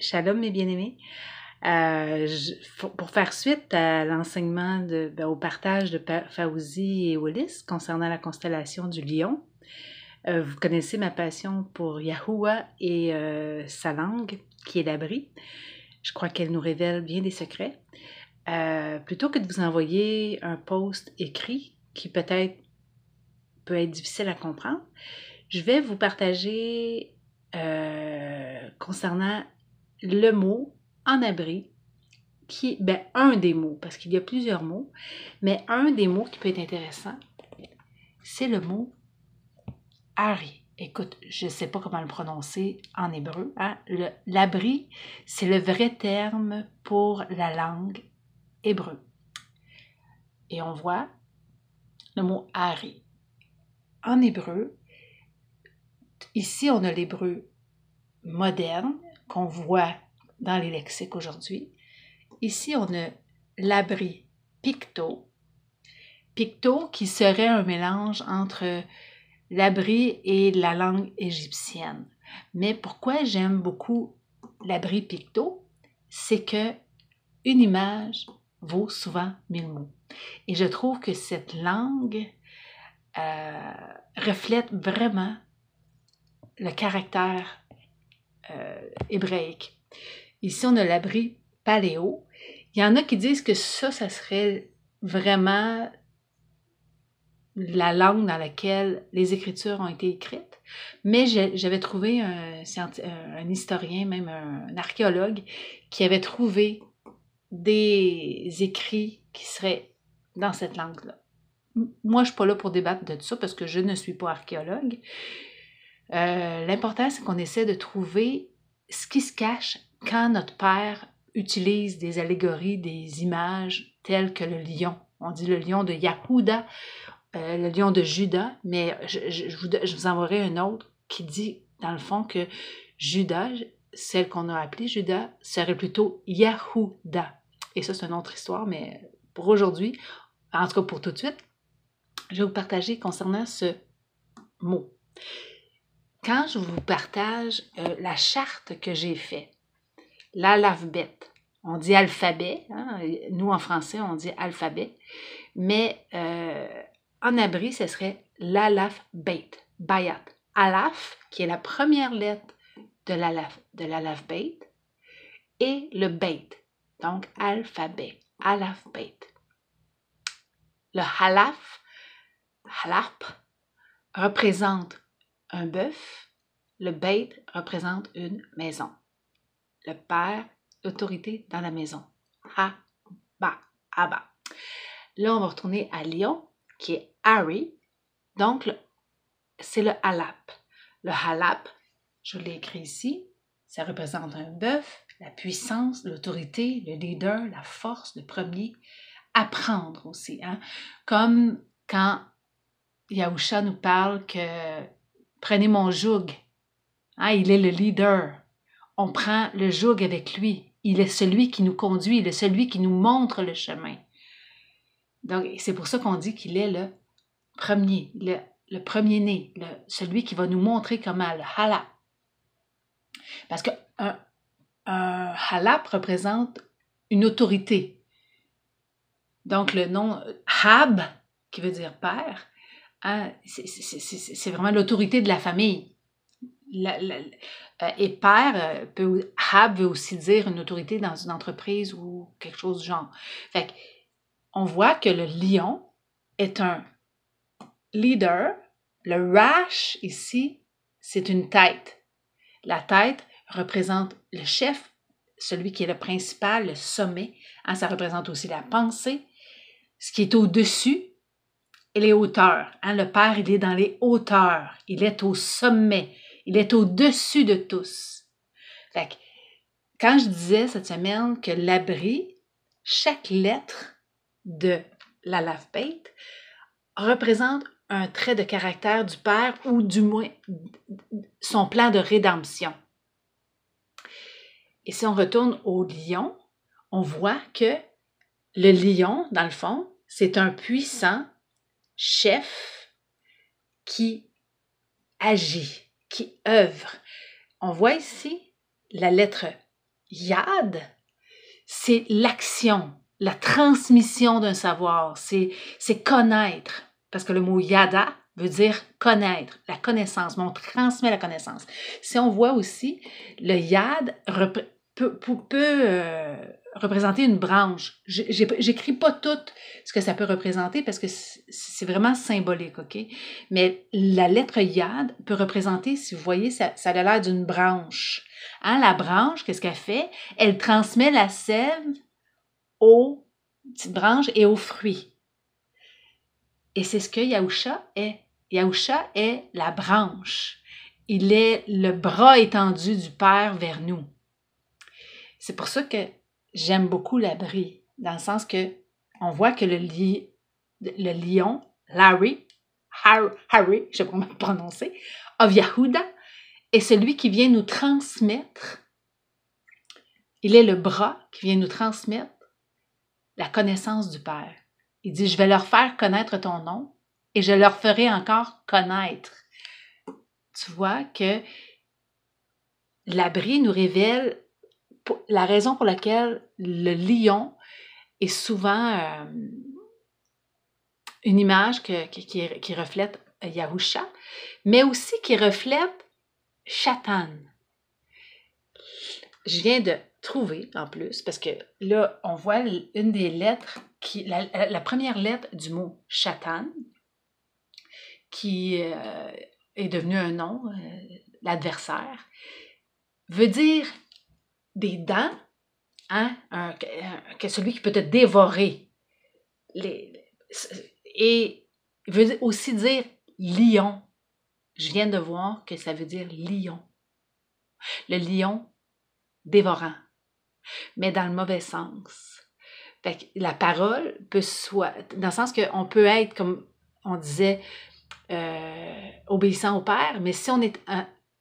Shalom, mes bien-aimés. Euh, pour faire suite à l'enseignement, ben, au partage de Faouzi et Willis concernant la constellation du lion, euh, vous connaissez ma passion pour Yahoua et euh, sa langue, qui est l'abri. Je crois qu'elle nous révèle bien des secrets. plutôt que de vous envoyer un post écrit qui peut-être peut être difficile à comprendre, je vais vous partager concernant le mot en abri, qui, ben, un des mots, parce qu'il y a plusieurs mots, mais un des mots qui peut être intéressant, c'est le mot Ari. Écoute, je ne sais pas comment le prononcer en hébreu. Hein. L'abri, c'est le vrai terme pour la langue hébreu. Et on voit le mot Ari. En hébreu, ici on a l'hébreu moderne qu'on voit dans les lexiques aujourd'hui. Ici, on a l'abri picto. Picto qui serait un mélange entre l'abri et la langue égyptienne. Mais pourquoi j'aime beaucoup l'abri picto? C'est que une image vaut souvent mille mots. Et je trouve que cette langue euh, reflète vraiment le caractère euh, hébraïque. Ici, on a l'abri paléo. Il y en a qui disent que ça, ça serait vraiment la langue dans laquelle les écritures ont été écrites. Mais j'avais trouvé un, historien, même un archéologue, qui avait trouvé des écrits qui seraient dans cette langue-là. Moi, je ne suis pas là pour débattre de ça parce que je ne suis pas archéologue, euh, l'important, c'est qu'on essaie de trouver ce qui se cache quand notre père utilise des allégories, des images telles que le lion. On dit le lion de Yahouda, euh, le lion de Judas, mais je, vous, je enverrai un autre qui dit, dans le fond, que Judas, celle qu'on a appelée Judas, serait plutôt Yahouda. Et ça, c'est une autre histoire, mais pour aujourd'hui, en tout cas pour tout de suite, je vais vous partager concernant ce mot quand je vous partage euh, la charte que j'ai faite, l'alphabet, on dit alphabet, hein, nous en français on dit alphabet, mais euh, en abri ce serait l'alphabet, bayat. Alaf, qui est la première lettre de l'alphabet, et le bait, donc alphabet, alphabet. Le halaf, halap, représente un bœuf, le bête représente une maison. Le père, l'autorité dans la maison. Ha, ba, aba. Là, on va retourner à Lyon, qui est Harry. Donc, c'est le halap. Le halap, je l'ai écrit ici, ça représente un bœuf, la puissance, l'autorité, le leader, la force, le premier. Apprendre aussi. Hein. Comme quand Yahusha nous parle que Prenez mon joug. Ah, il est le leader. On prend le joug avec lui. Il est celui qui nous conduit, il est celui qui nous montre le chemin. Donc, c'est pour ça qu'on dit qu'il est le premier, le, premier-né, celui qui va nous montrer comment le halap. Parce que un, représente une autorité. Donc, le nom hab, qui veut dire père, ah, c'est vraiment l'autorité de la famille. Euh, et père euh, peut, hab veut aussi dire une autorité dans une entreprise ou quelque chose du genre. Fait on voit que le lion est un leader. Le rash ici, c'est une tête. La tête représente le chef, celui qui est le principal, le sommet. Hein, ça représente aussi la pensée, ce qui est au-dessus, les hauteurs. Hein, le Père, il est dans les hauteurs. Il est au sommet. Il est au-dessus de tous. Fait quand je disais cette semaine que l'abri, chaque lettre de la lave painte représente un trait de caractère du Père ou du moins son plan de rédemption. Et si on retourne au lion, on voit que le lion, dans le fond, c'est un puissant chef qui agit, qui œuvre. On voit ici la lettre yad, c'est l'action, la transmission d'un savoir, c'est connaître, parce que le mot yada veut dire connaître, la connaissance, mais on transmet la connaissance. Si on voit aussi, le yad peut, peu euh, représenter une branche. J'écris pas tout ce que ça peut représenter parce que c'est vraiment symbolique, OK? Mais la lettre Yad peut représenter, si vous voyez, ça, a l'air d'une branche. Hein, la branche, qu'est-ce qu'elle fait? Elle transmet la sève aux petites branches et aux fruits. Et c'est ce que Yahusha est. Yahusha est la branche. Il est le bras étendu du Père vers nous. C'est pour ça que j'aime beaucoup l'abri, dans le sens que on voit que le, li, le lion, Larry, Harry, Harry, je ne sais pas comment prononcer, of est celui qui vient nous transmettre, il est le bras qui vient nous transmettre la connaissance du Père. Il dit, je vais leur faire connaître ton nom et je leur ferai encore connaître. Tu vois que l'abri nous révèle la raison pour laquelle le lion est souvent euh, une image qui, reflète Yahusha, mais aussi qui reflète Chatan. Je viens de trouver en plus, parce que là, on voit une des lettres, qui, la, première lettre du mot Chatan, qui euh, est devenu un nom, euh, l'adversaire, veut dire des dents, hein, que celui qui peut te dévorer. Les, et veut aussi dire lion. Je viens de voir que ça veut dire lion. Le lion dévorant, mais dans le mauvais sens. la parole peut soit, dans le sens qu'on peut être, comme on disait, euh, obéissant au Père, mais si on, est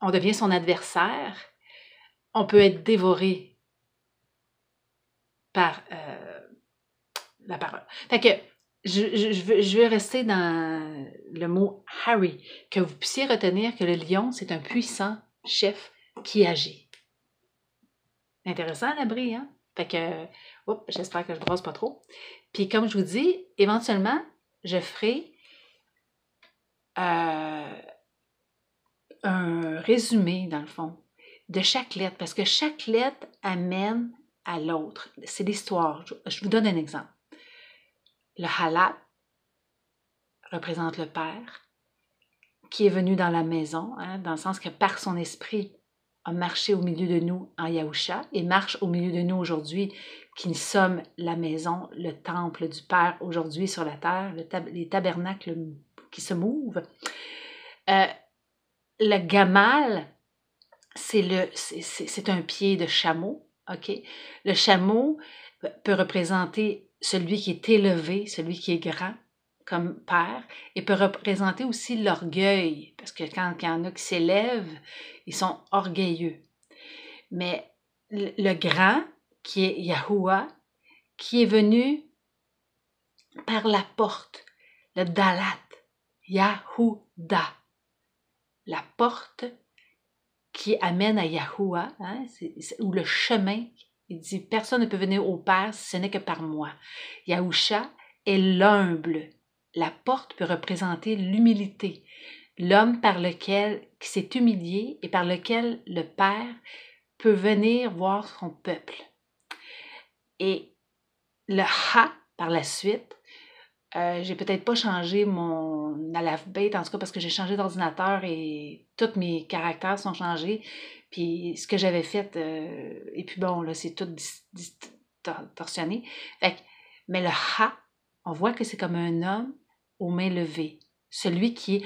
on devient son adversaire, on peut être dévoré par euh, la parole. Fait que je, vais rester dans le mot Harry, que vous puissiez retenir que le lion, c'est un puissant chef qui agit. Intéressant, l'abri, hein? Fait que, j'espère que je brosse pas trop. Puis comme je vous dis, éventuellement, je ferai euh, un résumé, dans le fond, de chaque lettre, parce que chaque lettre amène à l'autre. C'est l'histoire. Je vous donne un exemple. Le halal représente le Père qui est venu dans la maison, hein, dans le sens que par son esprit a marché au milieu de nous en Yahusha et marche au milieu de nous aujourd'hui, qui nous sommes la maison, le temple du Père aujourd'hui sur la terre, le les tabernacles qui se mouvent. Euh, le gamal c'est le, c'est un pied de chameau, ok. Le chameau peut représenter celui qui est élevé, celui qui est grand comme père, et peut représenter aussi l'orgueil, parce que quand il y en a qui s'élèvent, ils sont orgueilleux. Mais le grand, qui est Yahoua, qui est venu par la porte, le Dalat, Yahouda, la porte qui amène à Yahoua, hein, où ou le chemin. Il dit Personne ne peut venir au Père si ce n'est que par moi. Yahusha est l'humble. La porte peut représenter l'humilité, l'homme par lequel qui s'est humilié et par lequel le Père peut venir voir son peuple. Et le Ha, par la suite, euh, j'ai peut-être pas changé mon alphabet, en tout cas parce que j'ai changé d'ordinateur et tous mes caractères sont changés. Puis ce que j'avais fait, euh, et puis bon, là, c'est tout distorsionné. mais le ha, on voit que c'est comme un homme aux mains levées. Celui qui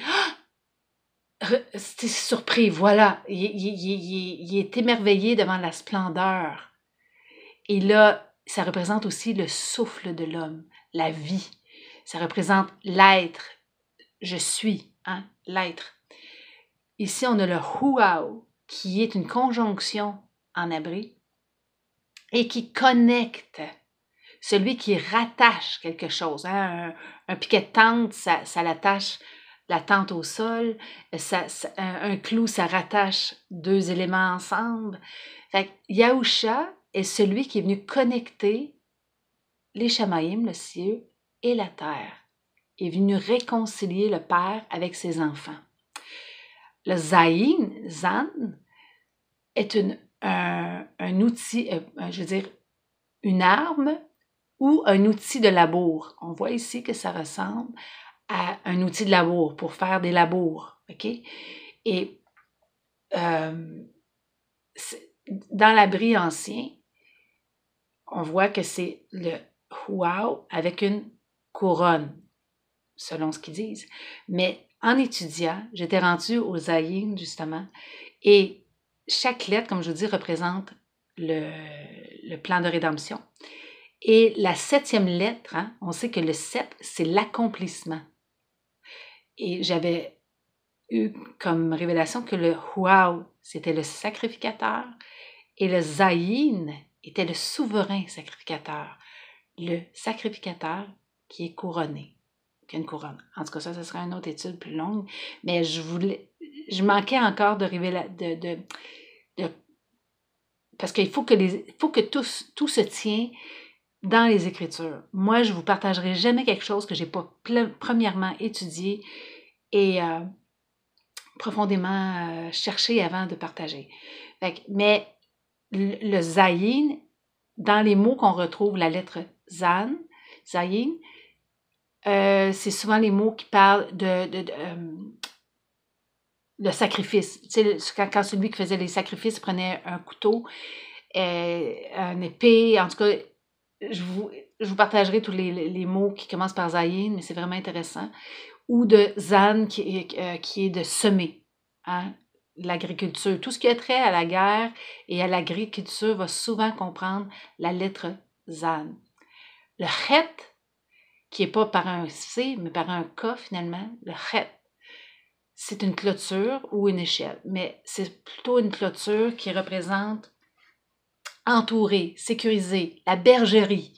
est. surpris, voilà. Il, il est émerveillé devant la splendeur. Et là, ça représente aussi le souffle de l'homme, la vie. Ça représente l'être. Je suis, hein, l'être. Ici, on a le huao, qui est une conjonction en abri et qui connecte celui qui rattache quelque chose. Hein, un, piquet de tente, ça, ça l'attache la tente au sol, un, clou, ça rattache deux éléments ensemble. Fait Yahusha est celui qui est venu connecter les Shamaïm, le ciel, et la terre est venu réconcilier le Père avec ses enfants. Le Zayin, Zan, est une, un, outil, euh, je veux dire, une arme ou un outil de labour. On voit ici que ça ressemble à un outil de labour pour faire des labours. OK? Et euh, dans l'abri ancien, on voit que c'est le Huao avec une couronne, selon ce qu'ils disent. Mais en étudiant, j'étais rendue aux Aïn, justement, et chaque lettre, comme je vous dis, représente le, plan de rédemption. Et la septième lettre, hein, on sait que le sept, c'est l'accomplissement. Et j'avais eu comme révélation que le Huao, c'était le sacrificateur, et le Zayin était le souverain sacrificateur. Le sacrificateur qui est couronnée, qui a une couronne. En tout cas, ça, ce serait une autre étude plus longue, mais je voulais, je manquais encore de révéler, de, parce qu'il faut que, les, faut que tout, se tient dans les Écritures. Moi, je ne vous partagerai jamais quelque chose que je n'ai pas premièrement étudié et euh, profondément euh, cherché avant de partager. mais le, le zayin, dans les mots qu'on retrouve la lettre zan, zayin, euh, c'est souvent les mots qui parlent de, de, de euh, sacrifice. Tu sais, quand, quand, celui qui faisait les sacrifices prenait un couteau, et euh, un épée, en tout cas, je vous, je vous partagerai tous les, les, mots qui commencent par Zayin, mais c'est vraiment intéressant. Ou de Zan, qui, qui est de semer. Hein, l'agriculture. Tout ce qui a trait à la guerre et à l'agriculture va souvent comprendre la lettre Zan. Le Chet, qui n'est pas par un C, mais par un K finalement, le Chet. C'est une clôture ou une échelle, mais c'est plutôt une clôture qui représente entouré, sécurisé, la bergerie.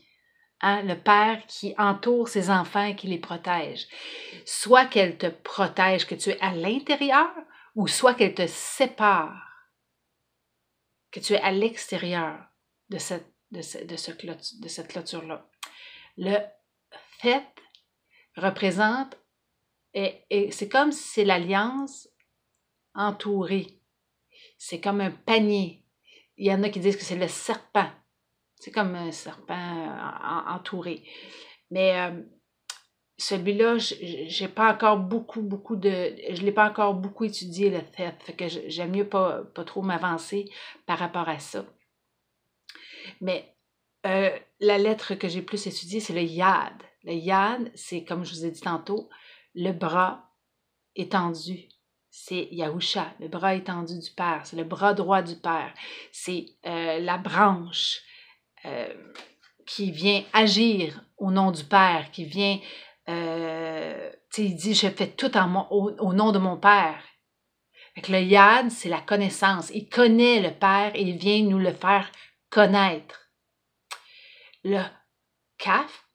Hein, le père qui entoure ses enfants et qui les protège. Soit qu'elle te protège, que tu es à l'intérieur, ou soit qu'elle te sépare, que tu es à l'extérieur de cette, de, ce, de, ce, de cette clôture-là. Le fête représente, et, et c'est comme si c'est l'alliance entourée. C'est comme un panier. Il y en a qui disent que c'est le serpent. C'est comme un serpent euh, entouré. Mais euh, celui-là, j'ai pas encore beaucoup, beaucoup de. Je l'ai pas encore beaucoup étudié, le fait. Fait que j'aime mieux pas, pas trop m'avancer par rapport à ça. Mais euh, la lettre que j'ai plus étudiée, c'est le yad. Le yad, c'est comme je vous ai dit tantôt, le bras étendu. C'est Yahusha, le bras étendu du Père. C'est le bras droit du Père. C'est euh, la branche euh, qui vient agir au nom du Père, qui vient. il dit Je fais tout en au, nom de mon Père. Avec le yad, c'est la connaissance. Il connaît le Père et il vient nous le faire connaître. Le calf,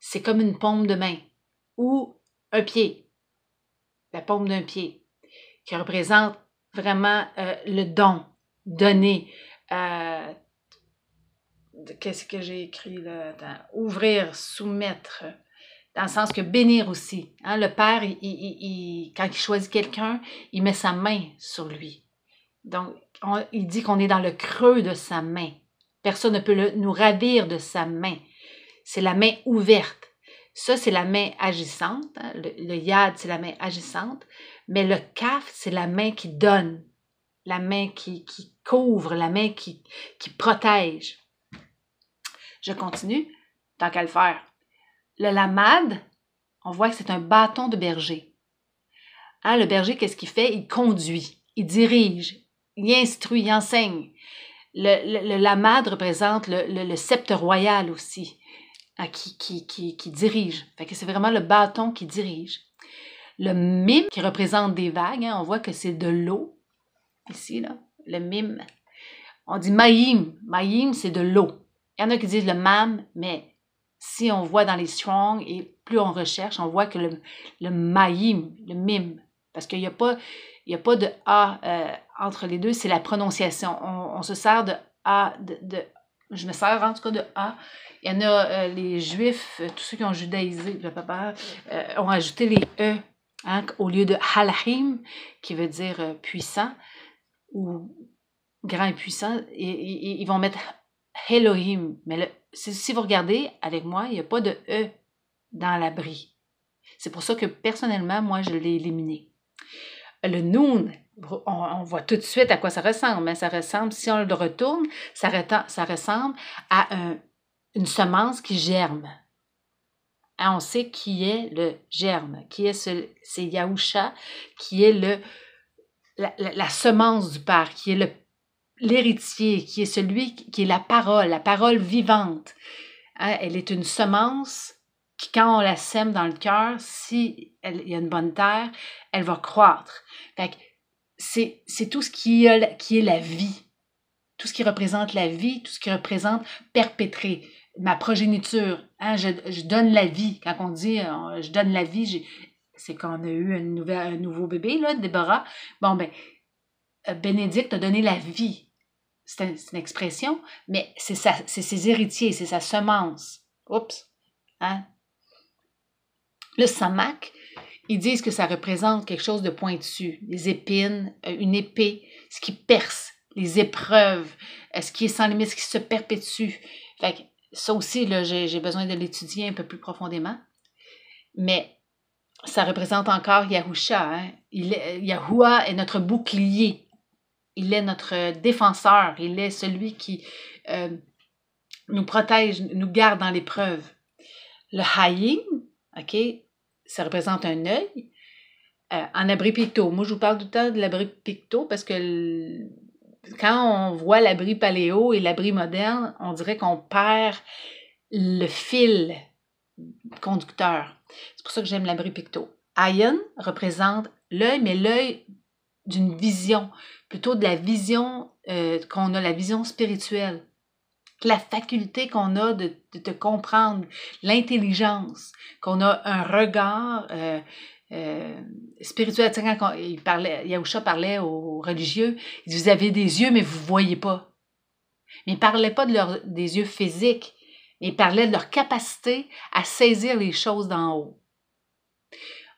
c'est comme une paume de main ou un pied, la paume d'un pied, qui représente vraiment euh, le don donné. Euh, qu'est-ce que j'ai écrit là? Ouvrir, soumettre, dans le sens que bénir aussi. Hein? Le Père, quand il choisit quelqu'un, il met sa main sur lui. Donc, il dit qu'on est dans le creux de sa main. Personne ne peut nous ravir de sa main. C'est la main ouverte. Ça, c'est la main agissante. Hein. Le, yad, c'est la main agissante. Mais le kaf, c'est la main qui donne, la main qui, qui couvre, la main qui, qui protège. Je continue, tant qu'à le faire. Le lamad, on voit que c'est un bâton de berger. Ah, le berger, qu'est-ce qu'il fait? Il conduit, il dirige, il instruit, il enseigne le, le, représente le, le, sceptre royal aussi, qui, qui, qui, dirige. que c'est vraiment le bâton qui dirige. Le mime, qui représente des vagues, hein, on voit que c'est de l'eau, ici, là, le mime. On dit maïm. Maïm, c'est de l'eau. Il y en a qui disent le mam, mais si on voit dans les strong et plus on recherche, on voit que le, le maïm, le mime, parce qu'il n'y a, pas, a pas de A, euh, entre les deux, c'est la prononciation. On, se sert de A, de, je me sers en tout cas de A. Il y en a euh, les juifs, euh, tous ceux qui ont judaïsé, le papa, euh, ont ajouté les E hein, au lieu de halachim, qui veut dire puissant ou grand et puissant. Et, ils vont mettre Elohim. Mais si, si vous regardez avec moi, il n'y a pas de E dans l'abri. C'est pour ça que personnellement, moi, je l'ai éliminé. Le noun, on, voit tout de suite à quoi ça ressemble, mais ça ressemble, si on le retourne, ça, ressemble à une semence qui germe. Ah, on sait qui est le germe, qui est ce, c'est Yahusha, qui est le, la, semence du Père, qui est l'héritier, qui est celui qui est la parole, la parole vivante. Ah, elle est une semence qui, quand on la sème dans le cœur, si elle, il y a une bonne terre, elle va croître. Fait que c'est tout ce qui, est, qui est la vie, tout ce qui représente la vie, tout ce qui représente perpétrer ma progéniture. Hein, je, donne la vie. Quand on dit euh, je donne la vie, c'est quand on a eu un, nouveau bébé, là, Déborah. Bon, ben, euh, Bénédicte a donné la vie. C'est une expression, mais c'est ses héritiers, c'est sa semence. Oups. Hein? Le samac, ils disent que ça représente quelque chose de pointu, Les épines, euh, une épée, ce qui perce, les épreuves, euh, ce qui est sans limite, ce qui se perpétue. Fait ça aussi, j'ai besoin de l'étudier un peu plus profondément. Mais ça représente encore Yahusha. Hein? Il est, euh, notre bouclier. Il est notre défenseur. Il est celui qui nous protège, nous garde dans l'épreuve. Le Hayim, OK, ça représente un œil. Euh, en abri picto, moi je vous parle tout le temps de l'abri picto parce que quand on voit l'abri paléo et l'abri moderne, on dirait qu'on perd le fil conducteur. C'est pour ça que j'aime l'abri picto. Ion représente l'œil, mais l'œil d'une vision, plutôt de la vision euh, qu'on a, la vision spirituelle la faculté qu'on a de, de, comprendre, l'intelligence, qu'on a un regard euh, euh, spirituel. Tu quand il parlait, Yahusha parlait aux religieux, il vous avez des yeux, mais vous ne voyez pas. Mais il ne parlait pas de leur, des yeux physiques, il parlait de leur capacité à saisir les choses d'en haut.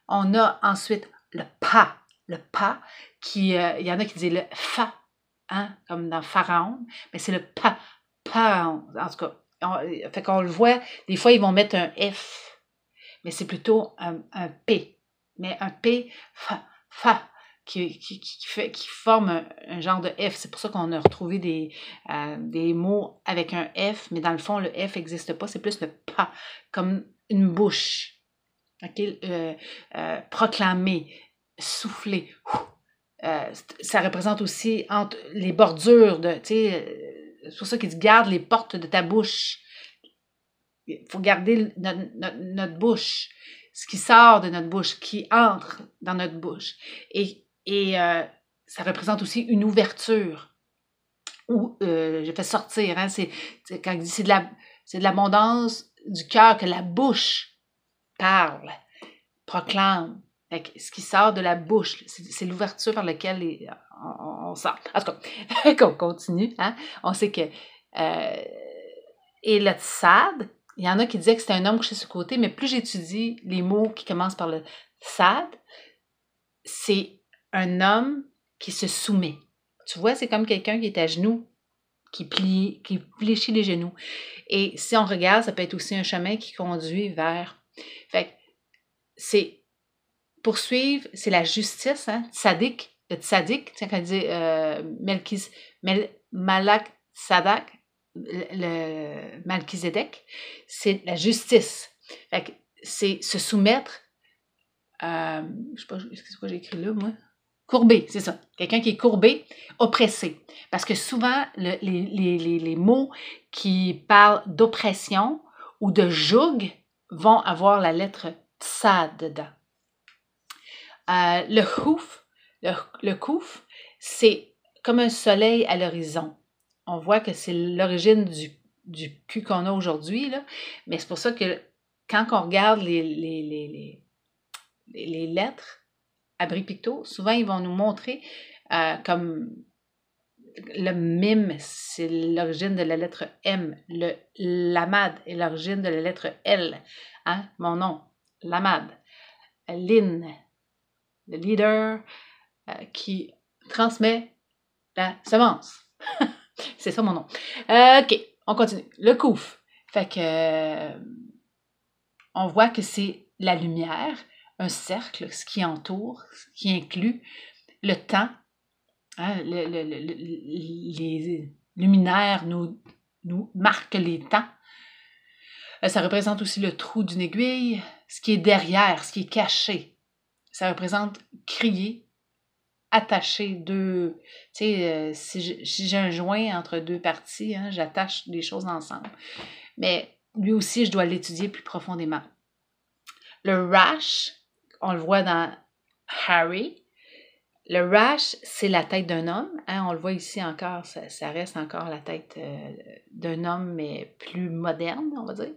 On a ensuite le pas, le pas, qui, euh, il y en a qui disent le fa, hein, comme dans Pharaon, mais c'est le pas, en tout cas, on, qu'on le voit, des fois, ils vont mettre un F, mais c'est plutôt un, P. Mais un P, fa, fa, qui, qui, fait, qui forme un, genre de F. C'est pour ça qu'on a retrouvé des, euh, des mots avec un F, mais dans le fond, le F n'existe pas, c'est plus le pas, comme une bouche. OK? Euh, euh, proclamer, souffler. ça représente aussi entre les bordures de, c'est pour ça qu'il dit garde les portes de ta bouche. Il faut garder notre, bouche, ce qui sort de notre bouche, qui entre dans notre bouche. Et, et euh, ça représente aussi une ouverture. où euh, je fais sortir, hein, c'est, quand c'est de, la, c'est de l'abondance du cœur que la bouche parle, proclame ce qui sort de la bouche, c'est l'ouverture par laquelle on, sort. En tout cas, qu'on continue, hein. on sait que. Euh, et le tsad, il y en a qui disaient que c'était un homme couché sur le côté, mais plus j'étudie les mots qui commencent par le tsad, c'est un homme qui se soumet. Tu vois, c'est comme quelqu'un qui est à genoux, qui plie, qui fléchit les genoux. Et si on regarde, ça peut être aussi un chemin qui conduit vers. Fait c'est poursuivre, c'est la justice, hein, tsaddik, euh, le tiens, quand il dit euh, Sadak, c'est la justice. c'est se soumettre, euh, je sais pas, c'est que j'ai écrit là, moi? Courbé, c'est ça. Quelqu'un qui est courbé, oppressé. Parce que souvent, les, mots qui parlent d'oppression ou de joug vont avoir la lettre tsad » dedans. Euh, le houf, le, le c'est comme un soleil à l'horizon. On voit que c'est l'origine du, du cul qu'on a aujourd'hui, mais c'est pour ça que quand on regarde les, les, lettres abri Bripicto, souvent ils vont nous montrer euh, comme le mime, c'est l'origine de la lettre M. Le lamad est l'origine de la lettre L. Hein? Mon nom, lamad. l'in, le leader euh, qui transmet la semence. c'est ça mon nom. Euh, OK, on continue. Le couf. Fait que euh, on voit que c'est la lumière, un cercle, ce qui entoure, ce qui inclut le temps. Hein, les luminaires nous, nous marquent les temps. Ça représente aussi le trou d'une aiguille, ce qui est derrière, ce qui est caché, ça représente crier, attacher deux. Tu sais, euh, si j'ai un joint entre deux parties, hein, j'attache des choses ensemble. Mais lui aussi, je dois l'étudier plus profondément. Le rash, on le voit dans Harry. Le rash, c'est la tête d'un homme. Hein, on le voit ici encore, ça, reste encore la tête euh, d'un homme, mais plus moderne, on va dire.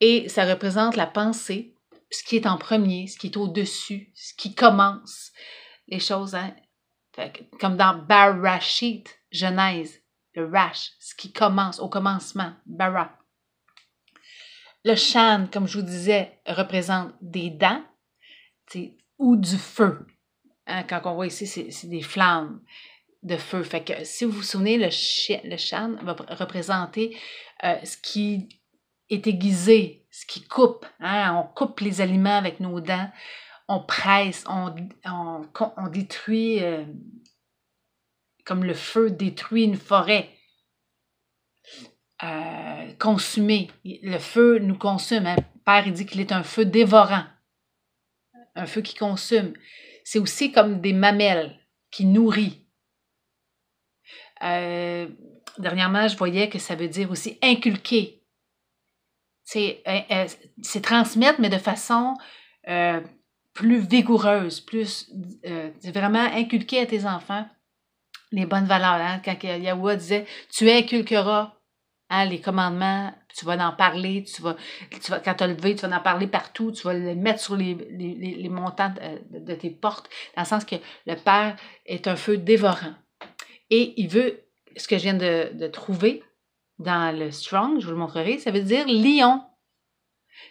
Et ça représente la pensée, ce qui est en premier, ce qui est au-dessus, ce qui commence les choses. Hein. comme dans Barashit Genèse, le rash, ce qui commence au commencement, bara. Le chan, comme je vous disais, représente des dents ou du feu. Hein. quand on voit ici, c'est des flammes de feu. Fait que si vous vous souvenez, le, chan le shan va représenter euh, ce qui est aiguisé, ce qui coupe. Hein, on coupe les aliments avec nos dents, on presse, on, on, détruit euh, comme le feu détruit une forêt. Euh, consumer. Le feu nous consume. Hein. Père il dit qu'il est un feu dévorant, un feu qui consume. C'est aussi comme des mamelles qui nourrit. Euh, dernièrement, je voyais que ça veut dire aussi inculquer, euh, euh, c'est transmettre, mais de façon euh, plus vigoureuse, plus vraiment inculquer à tes enfants les bonnes valeurs. Hein. Quand Yahweh disait Tu inculqueras hein, les commandements, tu vas en parler, tu vas, tu vas quand tu as levé, tu vas en parler partout, tu vas le mettre sur les, les, les montants de, de, tes portes, dans le sens que le Père est un feu dévorant. Et il veut, ce que je viens de, de trouver, dans le Strong, je vous le montrerai, ça veut dire lion.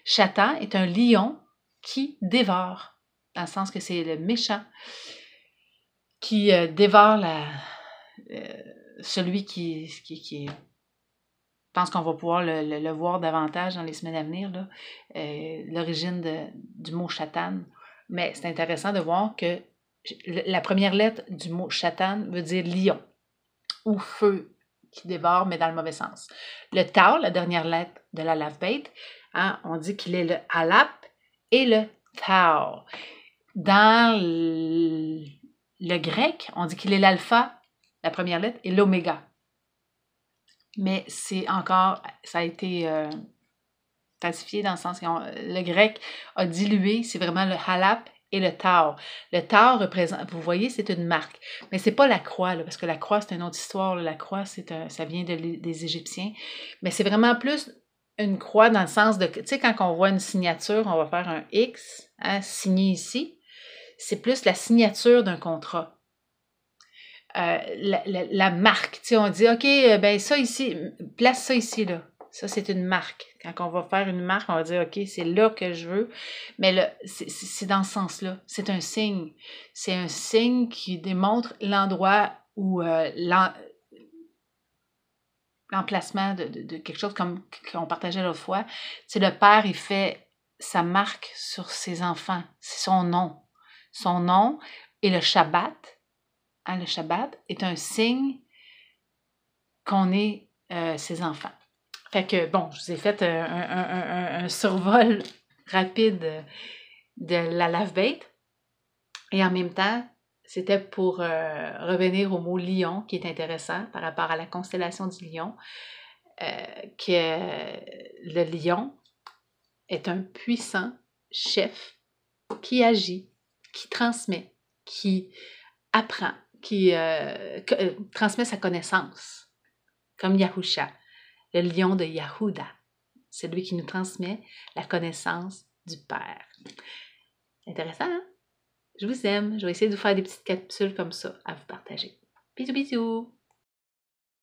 chatan est un lion qui dévore, dans le sens que c'est le méchant qui euh, dévore euh, celui qui, qui, je pense qu'on va pouvoir le, voir davantage dans les semaines à venir, euh, l'origine du mot chatan. Mais c'est intéressant de voir que la première lettre du mot chatan veut dire lion ou feu qui dévore, mais dans le mauvais sens. Le tau, la dernière lettre de la lave-bête, hein, on dit qu'il est le halap » et le tau. Dans le, grec, on dit qu'il est l'alpha, la première lettre, et l'oméga. Mais c'est encore, ça a été classifié euh, dans le sens que le grec a dilué, c'est vraiment le halap et le tard. Le taur, représente, vous voyez, c'est une marque. Mais c'est pas la croix, parce que la croix, c'est une autre histoire. La croix, c'est ça vient des Égyptiens. Mais c'est vraiment plus une croix dans le sens de, tu sais, quand on voit une signature, on va faire un X, hein, signé ici. C'est plus la signature d'un contrat. Euh, la, marque, tu sais, on dit, OK, euh, ben ça ici, place ça ici, là. Ça, c'est une marque. Quand on va faire une marque, on va dire, OK, c'est là que je veux. Mais c'est dans ce sens-là. C'est un signe. C'est un signe qui démontre l'endroit où euh, l'emplacement de, quelque chose comme qu'on partageait l'autre fois. C'est le père, il fait sa marque sur ses enfants. C'est son nom. Son nom et le Shabbat. Hein, le Shabbat est un signe qu'on est euh, ses enfants. Fait que, bon, je vous ai fait euh, un, survol rapide de la lave bait Et en même temps, c'était pour euh, revenir au mot lion, qui est intéressant par rapport à la constellation du lion, euh, que le lion est un puissant chef qui agit, qui transmet, qui apprend, qui transmet sa connaissance, comme Yahusha le lion de Yahuda, lui qui nous transmet la connaissance du Père. Intéressant, hein? Je vous aime. Je vais essayer de vous faire des petites capsules comme ça à vous partager. Bisous, bisous!